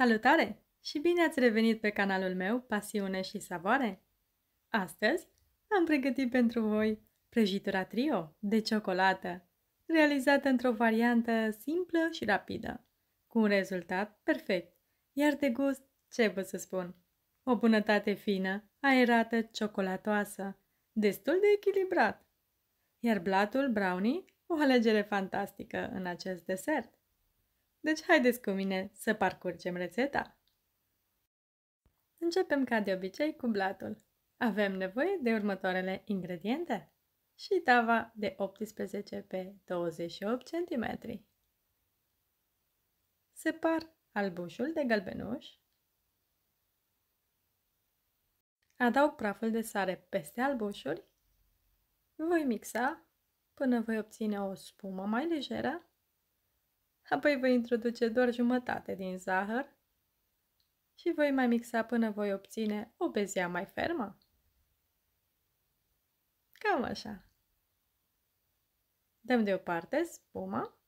Salutare și bine ați revenit pe canalul meu Pasiune și Savoare! Astăzi am pregătit pentru voi prăjitura trio de ciocolată, realizată într-o variantă simplă și rapidă, cu un rezultat perfect, iar de gust, ce vă să spun, o bunătate fină, aerată, ciocolatoasă, destul de echilibrat, iar blatul brownie, o alegere fantastică în acest desert. Deci haideți cu mine să parcurgem rețeta. Începem ca de obicei cu blatul. Avem nevoie de următoarele ingrediente și tava de 18 pe 28 cm. Separ albușul de galbenuș. Adaug praful de sare peste albușuri. Voi mixa până voi obține o spumă mai lejeră apoi voi introduce doar jumătate din zahăr și voi mai mixa până voi obține o bezea mai fermă. Cam așa. Dăm deoparte spuma.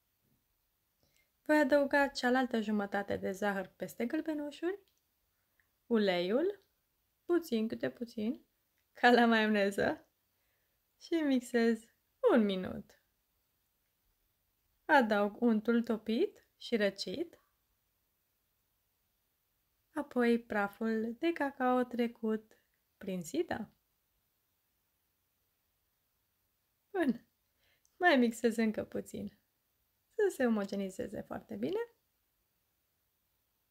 Voi adăuga cealaltă jumătate de zahăr peste gălbenușuri, uleiul, puțin câte puțin, ca la maioneză și mixez un minut. Adaug untul topit și răcit, apoi praful de cacao trecut prin sita. Bun. Mai mixez încă puțin. Să se omogenizeze foarte bine.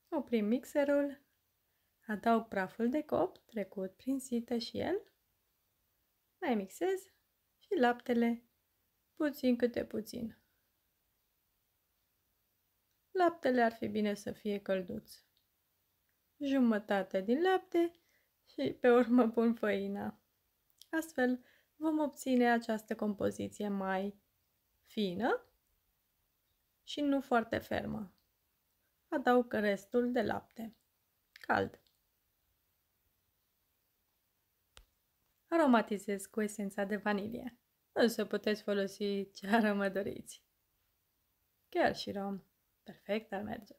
Oprim mixerul. Adaug praful de copt trecut prin sită și el. Mai mixez și laptele puțin câte puțin. Laptele ar fi bine să fie călduț. Jumătate din lapte și pe urmă pun făina. Astfel vom obține această compoziție mai fină și nu foarte fermă. Adaug restul de lapte. Cald. Aromatizez cu esența de vanilie, însă puteți folosi ce aromă doriți. Chiar și rom. Perfect, ar merge.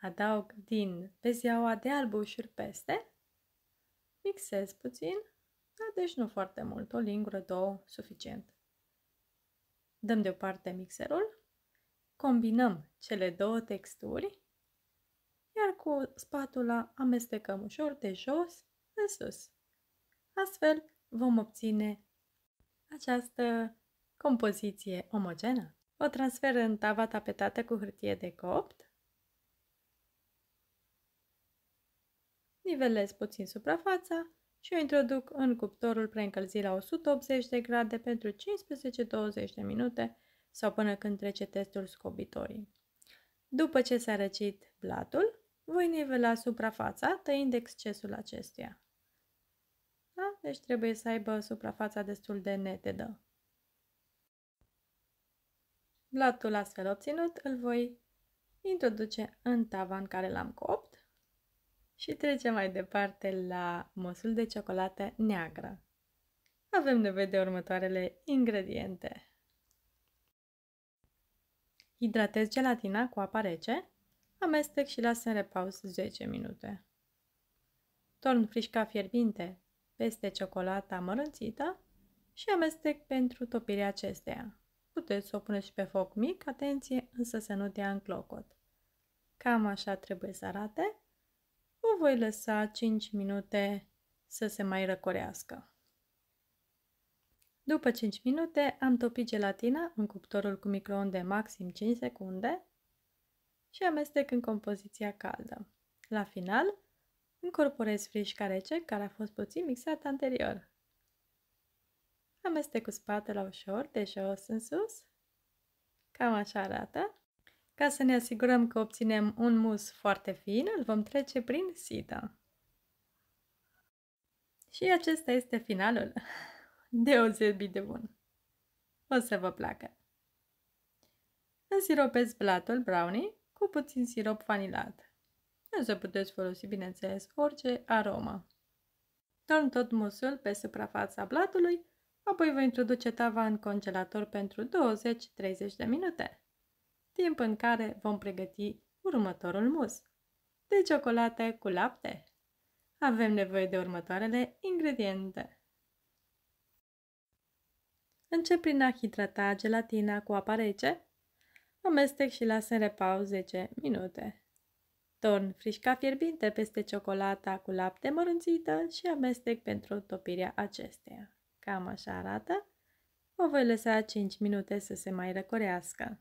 Adaug din pe de albușuri peste, mixez puțin, dar deci nu foarte mult, o lingură, două, suficient. Dăm deoparte mixerul, combinăm cele două texturi, iar cu spatula amestecăm ușor de jos în sus. Astfel vom obține această compoziție omogenă. O transfer în tava tapetată cu hârtie de copt. Nivelez puțin suprafața și o introduc în cuptorul preîncălzit la 180 de grade pentru 15-20 de minute sau până când trece testul scobitorii. După ce s-a răcit blatul, voi nivela suprafața tăind excesul acestuia. Da? Deci trebuie să aibă suprafața destul de netedă. Latul astfel obținut îl voi introduce în tava în care l-am copt și trecem mai departe la măsul de ciocolată neagră. Avem nevoie de următoarele ingrediente. Hidratez gelatina cu apă rece, amestec și las în repaus 10 minute. Torn frișca fierbinte peste ciocolata amărânțită și amestec pentru topirea acesteia. Puteți să o puneți și pe foc mic, atenție, însă să nu dea în clocot. Cam așa trebuie să arate. O voi lăsa 5 minute să se mai răcorească. După 5 minute am topit gelatina în cuptorul cu microunde maxim 5 secunde și amestec în compoziția caldă. La final, incorporez frișca rece care a fost puțin mixată anterior. Amestec cu spatele ușor, de deci jos în sus. Cam așa arată. Ca să ne asigurăm că obținem un mus foarte fin, îl vom trece prin sita. Și acesta este finalul. Deosebit de bun. O să vă placă. Însiropez blatul brownie cu puțin sirop vanilat. Însă puteți folosi, bineînțeles, orice aromă. Torn tot musul pe suprafața blatului Apoi vă introduce tava în congelator pentru 20-30 de minute, timp în care vom pregăti următorul mus de ciocolată cu lapte. Avem nevoie de următoarele ingrediente. Încep prin a hidrata gelatina cu apă rece, amestec și las în repaus 10 minute. Torn frișca fierbinte peste ciocolata cu lapte mărunțită și amestec pentru topirea acesteia. Cam așa arată. O voi lăsa 5 minute să se mai răcorească.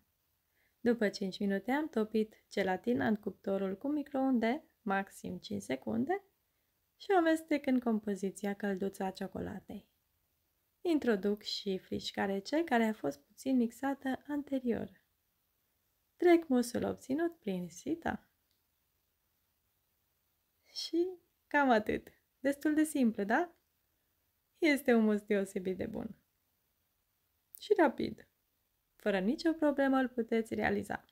După 5 minute am topit gelatina în cuptorul cu microunde, maxim 5 secunde, și o amestec în compoziția călduță a ciocolatei. Introduc și frișca rece care a fost puțin mixată anterior. Trec musul obținut prin sita. Și cam atât. Destul de simplu, da? Este un mus deosebit de bun. Și rapid. Fără nicio problemă îl puteți realiza.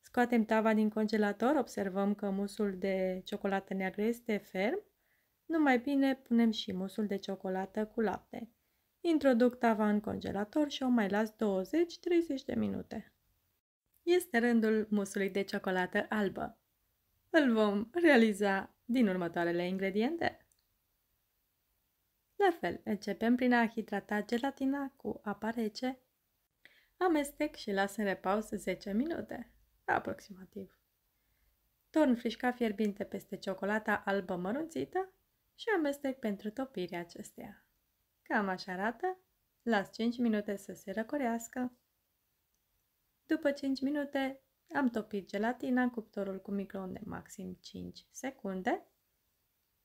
Scoatem tava din congelator, observăm că musul de ciocolată neagră este ferm. Nu mai bine punem și musul de ciocolată cu lapte. Introduc tava în congelator și o mai las 20-30 de minute. Este rândul musului de ciocolată albă. Îl vom realiza din următoarele ingrediente. La fel, începem prin a hidrata gelatina cu apă rece, amestec și las în repaus 10 minute, aproximativ. Torn frișca fierbinte peste ciocolata albă mărunțită și amestec pentru topirea acesteia. Cam așa arată, las 5 minute să se răcorească. După 5 minute am topit gelatina în cuptorul cu microunde maxim 5 secunde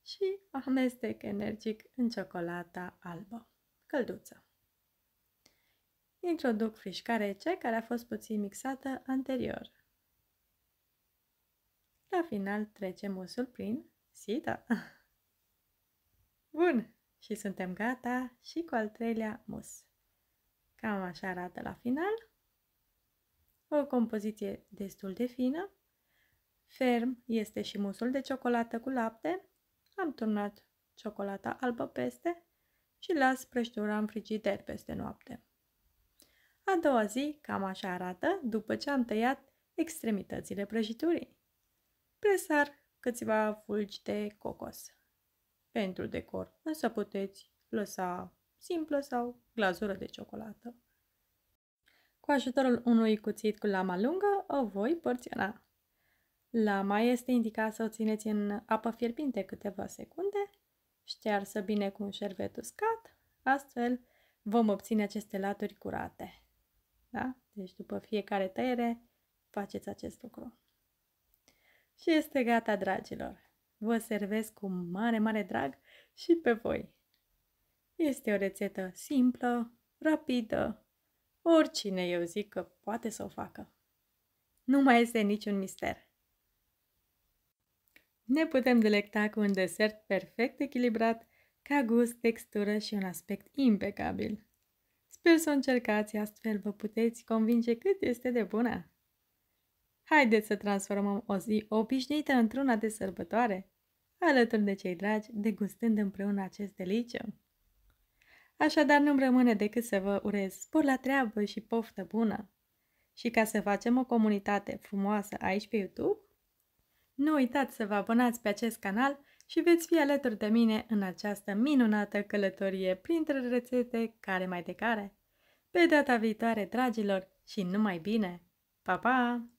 și amestec energic în ciocolata albă, călduță. Introduc frișca rece care a fost puțin mixată anterior. La final trece musul prin sita. Bun! Și suntem gata și cu al treilea mus. Cam așa arată la final. O compoziție destul de fină. Ferm este și musul de ciocolată cu lapte, am turnat ciocolata albă peste și las prăjitura în frigider peste noapte. A doua zi cam așa arată după ce am tăiat extremitățile prăjiturii. Presar câțiva fulgi de cocos. Pentru decor, însă puteți lăsa simplă sau glazură de ciocolată. Cu ajutorul unui cuțit cu lama lungă o voi porționa. La mai este indicat să o țineți în apă fierbinte câteva secunde, ștearsă bine cu un șervet uscat, astfel vom obține aceste laturi curate. Da? Deci după fiecare tăiere faceți acest lucru. Și este gata, dragilor! Vă servesc cu mare, mare drag și pe voi! Este o rețetă simplă, rapidă, oricine eu zic că poate să o facă. Nu mai este niciun mister ne putem delecta cu un desert perfect echilibrat, ca gust, textură și un aspect impecabil. Sper să o încercați, astfel vă puteți convinge cât este de bună. Haideți să transformăm o zi obișnuită într-una de sărbătoare, alături de cei dragi, degustând împreună acest deliciu. Așadar, nu-mi rămâne decât să vă urez spor la treabă și poftă bună. Și ca să facem o comunitate frumoasă aici pe YouTube, nu uitați să vă abonați pe acest canal și veți fi alături de mine în această minunată călătorie printre rețete care mai de care. Pe data viitoare, dragilor, și numai bine! Pa, pa!